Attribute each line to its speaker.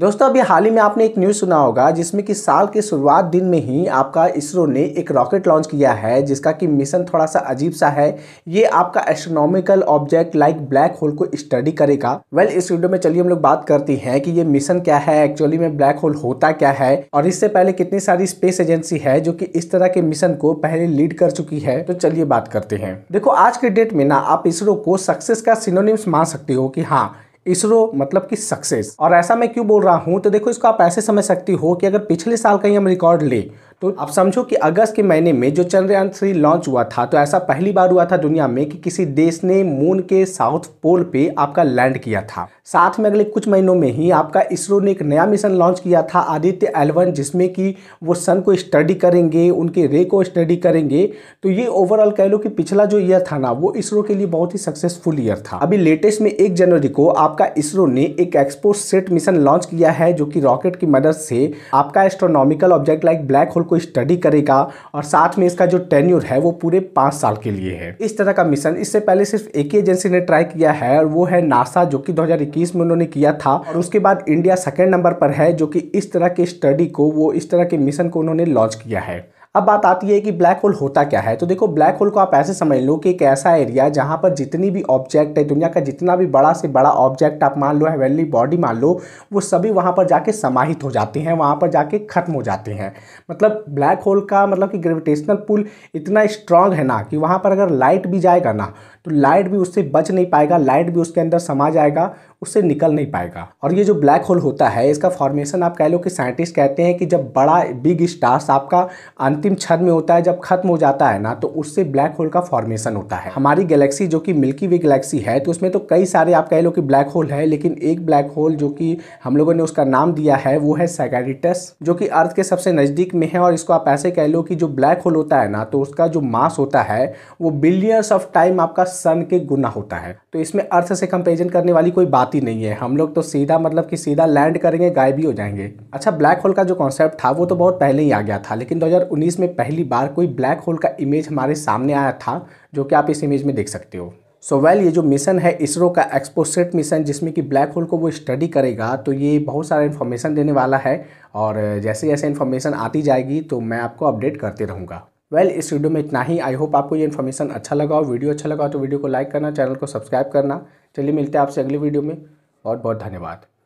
Speaker 1: दोस्तों अभी हाल ही में आपने एक न्यूज़ सुना होगा जिसमें कि साल के शुरुआत दिन में ही आपका इसरो ने एक रॉकेट लॉन्च किया है जिसका कि मिशन थोड़ा सा अजीब सा है ये आपका astronomical object like black hole को स्टडी करेगा वेल well, इस वीडियो में चलिए हम लोग बात करते हैं कि ये मिशन क्या है एक्चुअली में ब्लैक होल होता क्या है और इससे पहले कितनी सारी स्पेस एजेंसी है जो कि इस तरह के मिशन को पहले लीड कर चुकी है तो चलिए बात करते हैं देखो आज के डेट में ना आप इसरो को सक्सेस का सिनोनिम्स मान सकते हो कि हाँ इसरो मतलब कि सक्सेस और ऐसा मैं क्यों बोल रहा हूँ तो देखो इसको आप ऐसे समझ सकती हो कि अगर पिछले साल का ही हम रिकॉर्ड ले तो आप समझो कि अगस्त के महीने में जो चंद्रयान थ्री लॉन्च हुआ था तो ऐसा पहली बार हुआ था दुनिया में कि किसी देश ने मून के साउथ पोल पे आपका लैंड किया था साथ में अगले कुछ महीनों में ही आपका इसरो ने एक नया मिशन लॉन्च किया था आदित्य एलवन जिसमें कि वो सन को स्टडी करेंगे उनके रे को स्टडी करेंगे तो ये ओवरऑल कह लो कि पिछला जो ईयर था ना वो इसरो के लिए बहुत ही सक्सेसफुल ईयर था अभी लेटेस्ट में एक जनवरी को आप आपका इसरो ने एक एक्सपो सेट मिशन लॉन्च किया है जो कि रॉकेट की मदद से आपका astronomical object like black hole को स्टडी करेगा और साथ में इसका जो टेन्यूर है वो पूरे पाँच साल के लिए है इस तरह का मिशन इससे पहले सिर्फ एक ही एजेंसी ने ट्राई किया है और वो है नासा जो कि 2021 में उन्होंने किया था और उसके बाद इंडिया सेकेंड नंबर पर है जो कि इस तरह के स्टडी को वो इस तरह के मिशन को उन्होंने लॉन्च किया है अब बात आती है कि ब्लैक होल होता क्या है तो देखो ब्लैक होल को आप ऐसे समझ लो कि एक ऐसा एरिया है जहाँ पर जितनी भी ऑब्जेक्ट है दुनिया का जितना भी बड़ा से बड़ा ऑब्जेक्ट आप मान लो हेवेनली बॉडी मान लो वो सभी वहाँ पर जाके समाहित हो जाते हैं वहाँ पर जाके ख़त्म हो जाते हैं मतलब ब्लैक होल का मतलब कि ग्रेविटेशनल पुल इतना स्ट्रांग है ना कि वहाँ पर अगर लाइट भी जाएगा ना तो लाइट भी उससे बच नहीं पाएगा लाइट भी उसके अंदर समा जाएगा उससे निकल नहीं पाएगा और ये जो ब्लैक होल होता है इसका फॉर्मेशन आप कह लो कि साइंटिस्ट कहते हैं कि जब बड़ा बिग स्टार्स आपका अंतिम छद में होता है जब खत्म हो जाता है ना तो उससे ब्लैक होल का फॉर्मेशन होता है हमारी गैलेक्सी जो कि मिल्की वे गैलेक्सी है तो उसमें तो कई सारे आप कह लो कि ब्लैक होल है लेकिन एक ब्लैक होल जो कि हम लोगों ने उसका नाम दिया है वो है सैगेरिटस जो कि अर्थ के सबसे नज़दीक में है और इसको आप ऐसे कह लो कि जो ब्लैक होल होता है ना तो उसका जो मास होता है वो बिलियंस ऑफ टाइम आपका सन के गुना होता है तो इसमें अर्थ से कंपेरिजन करने वाली कोई बात ही नहीं है हम लोग तो सीधा मतलब कि सीधा लैंड करेंगे गायब भी हो जाएंगे अच्छा ब्लैक होल का जो कॉन्सेप्ट था वो तो बहुत पहले ही आ गया था लेकिन दो में पहली बार कोई ब्लैक होल का इमेज हमारे सामने आया था जो कि आप इस इमेज में देख सकते हो सो so वेल well, ये जो मिशन है इसरो का एक्सपोसेट मिशन जिसमें कि ब्लैक होल को वो स्टडी करेगा तो ये बहुत सारा इन्फॉर्मेशन देने वाला है और जैसे जैसे इन्फॉर्मेशन आती जाएगी तो मैं आपको अपडेट करते रहूँगा वेल well, इस वीडियो में इतना ही आई होप आपको ये इन्फॉर्मेशन अच्छा लगा हो वीडियो अच्छा लगा तो वीडियो को लाइक करना चैनल को सब्सक्राइब करना चलिए मिलते हैं आपसे अगले वीडियो में बहुत बहुत धन्यवाद